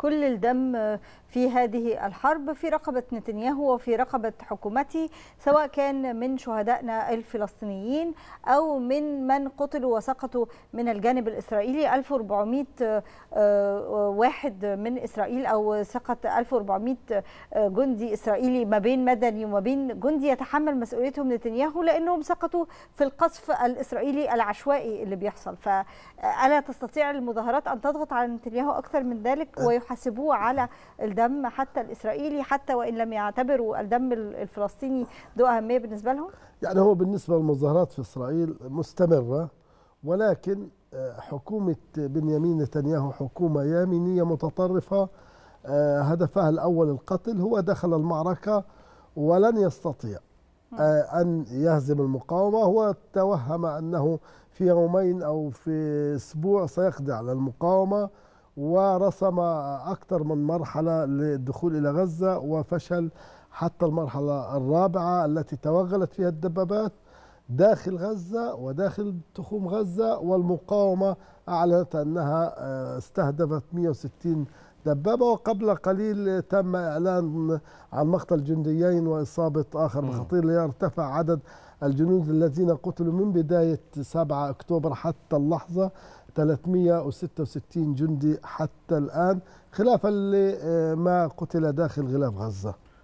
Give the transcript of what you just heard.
كل الدم في هذه الحرب في رقبة نتنياهو وفي رقبة حكومته سواء كان من شهدائنا الفلسطينيين أو من من قتلوا وسقطوا من الجانب الإسرائيلي 1400 آه، واحد من إسرائيل أو سقط 1400 آه، جندي إسرائيلي ما بين مدني وما بين جندي يتحمل مسؤوليتهم نتنياهو لأنهم سقطوا في القصف الإسرائيلي العشوائي اللي بيحصل فألا تستطيع المظاهرات أن تضغط على نتنياهو أكثر من ذلك أه، ويحاول يحاسبوه على الدم حتى الاسرائيلي حتى وان لم يعتبروا الدم الفلسطيني ذو اهميه بالنسبه لهم؟ يعني هو بالنسبه للمظاهرات في اسرائيل مستمره ولكن آه، حكومه بنيامين نتنياهو حكومه يمينيه متطرفه آه، هدفها الاول القتل هو دخل المعركه ولن يستطيع آه، أن يهزم المقاومة هو توهم أنه في يومين أو في أسبوع سيقضي على المقاومة ورسم أكثر من مرحلة للدخول إلى غزة وفشل حتى المرحلة الرابعة التي توغلت فيها الدبابات داخل غزة وداخل تخوم غزة والمقاومة أعلنت أنها آه، استهدفت 160 دبابة وقبل قليل تم إعلان عن مقتل جنديين وإصابة آخر بخطير ليرتفع عدد الجنود الذين قتلوا من بداية 7 أكتوبر حتى اللحظة 366 جندي حتى الآن خلافا لما آه، قتل داخل غلاف غزة